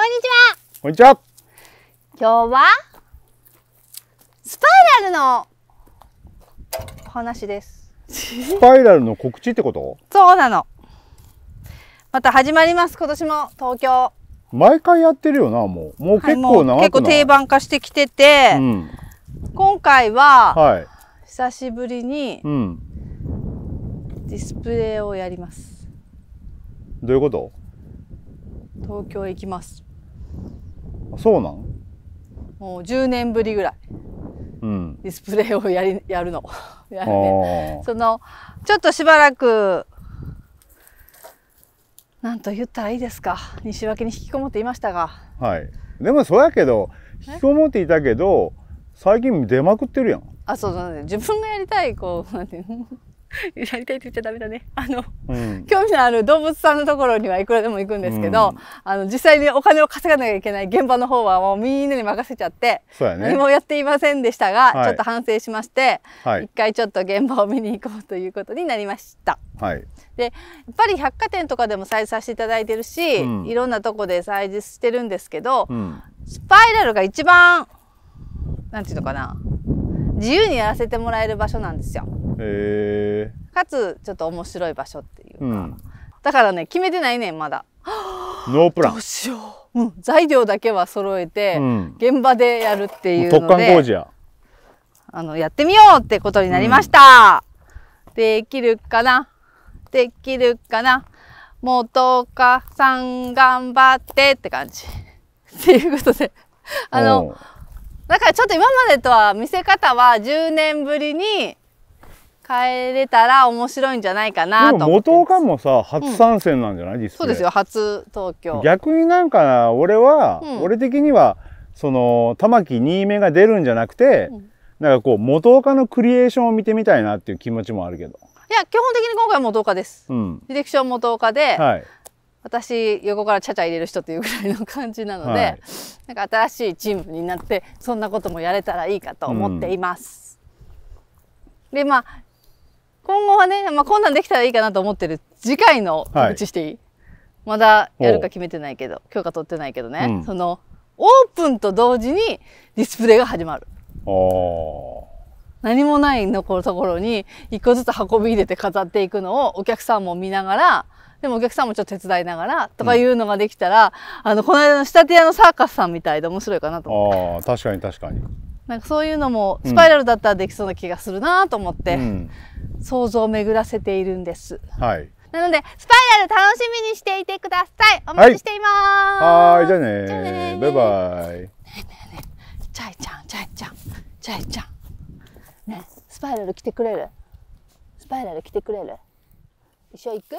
こんにちは。こんにちは。今日は、スパイラルの話です。スパイラルの告知ってことそうなの。また始まります、今年も東京。毎回やってるよな、もう。もう結構長、はい、結構定番化してきてて、うん、今回は、はい、久しぶりに、うん、ディスプレイをやります。どういうこと東京行きます。そうなんもう10年ぶりぐらい、うん、ディスプレイをやりやるの やる、ね、そのちょっとしばらくなんと言ったらいいですか西脇に引きこもっていましたがはいでもそうやけど引きこもっていたけど最近出まくってるやんあそうそう、自分がやりたいこうなんていう やりたいって言っちゃダメだね。あの、うん、興味のある動物さんのところにはいくらでも行くんですけど、うん、あの、実際にお金を稼がなきゃいけない現場の方はもうみんなに任せちゃって、ね、何もやっていませんでしたが、はい、ちょっと反省しまして、はい、一回ちょっと現場を見に行こうということになりました。はい、で、やっぱり百貨店とかでも採事させていただいてるし、うん、いろんなとこで採掘してるんですけど、スパイラルが一番、なんていうのかな、自由にやらせてもらえる場所なんですよ。えかつちょっと面白い場所っていうか、うん、だからね決めてないねんまだノープランどうしよう、うん、材料だけは揃えて、うん、現場でやるっていうので工事やあのやってみようってことになりました、うん、できるかなできるかな元かさん頑張ってって感じっていうことであのだからちょっと今までとは見せ方は10年ぶりに変えれたら面白いんじゃないかなと思元岡もさ初参戦なんじゃない、うん、そうですよ初東京逆になんか俺は、うん、俺的にはその玉木二芽が出るんじゃなくて、うん、なんかこう元岡のクリエーションを見てみたいなっていう気持ちもあるけどいや基本的に今回は元岡です、うん、ディレクション元岡で、はい、私横からちゃちゃ入れる人っていうぐらいの感じなので、はい、なんか新しいチームになってそんなこともやれたらいいかと思っています、うん、でまあ今後はね、まあ、こんなんできたらいいかなと思ってる次回の告知していい、はい、まだやるか決めてないけど許可取ってないけどね、うん、そのオープンと同時にディスプレイが始まる。何もないのところに一個ずつ運び入れて飾っていくのをお客さんも見ながらでもお客さんもちょっと手伝いながらとかいうのができたら、うん、あのこの間の仕立て屋のサーカスさんみたいで面白いかなと思って。あ確かに確かになんかそういうのもスパイラルだったらできそうな気がするなと思って、うん、想像を巡らせているんです。はい。なのでスパイラル楽しみにしていてください。お待ちしています。はい、いじゃあねじゃあねバイバイ。ねねねチャイちゃんチャイちゃんチャイちゃんねスパイラル来てくれる？スパイラル来てくれる？一緒行く？